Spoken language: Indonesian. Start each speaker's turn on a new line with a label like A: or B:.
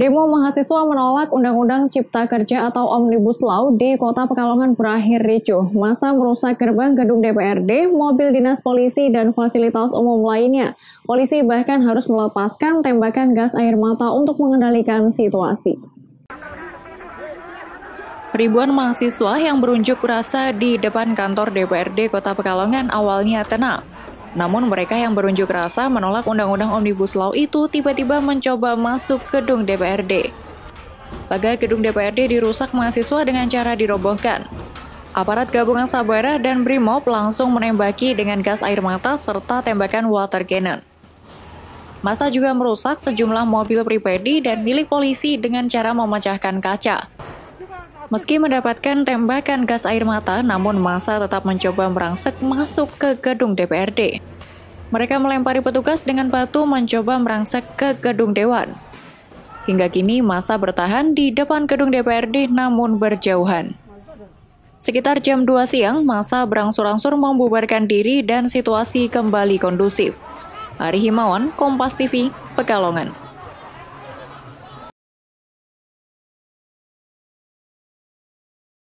A: Demo mahasiswa menolak Undang-Undang Cipta Kerja atau Omnibus Law di Kota Pekalongan berakhir ricuh. Masa merusak gerbang gedung DPRD, mobil dinas polisi, dan fasilitas umum lainnya. Polisi bahkan harus melepaskan tembakan gas air mata untuk mengendalikan situasi. Ribuan mahasiswa yang berunjuk rasa di depan kantor DPRD Kota Pekalongan awalnya tenang. Namun mereka yang berunjuk rasa menolak Undang-Undang Omnibus Law itu tiba-tiba mencoba masuk gedung DPRD. Pagar gedung DPRD dirusak mahasiswa dengan cara dirobohkan. Aparat gabungan Sabara dan Brimob langsung menembaki dengan gas air mata serta tembakan water cannon. Masa juga merusak sejumlah mobil pribadi dan milik polisi dengan cara memecahkan kaca. Meski mendapatkan tembakan gas air mata, namun masa tetap mencoba merangsek masuk ke gedung DPRD. Mereka melempari petugas dengan batu mencoba merangsek ke gedung Dewan. Hingga kini masa bertahan di depan gedung DPRD namun berjauhan. Sekitar jam 2 siang, masa berangsur-angsur membubarkan diri dan situasi kembali kondusif. Ari Himawan, Kompas TV, Pekalongan.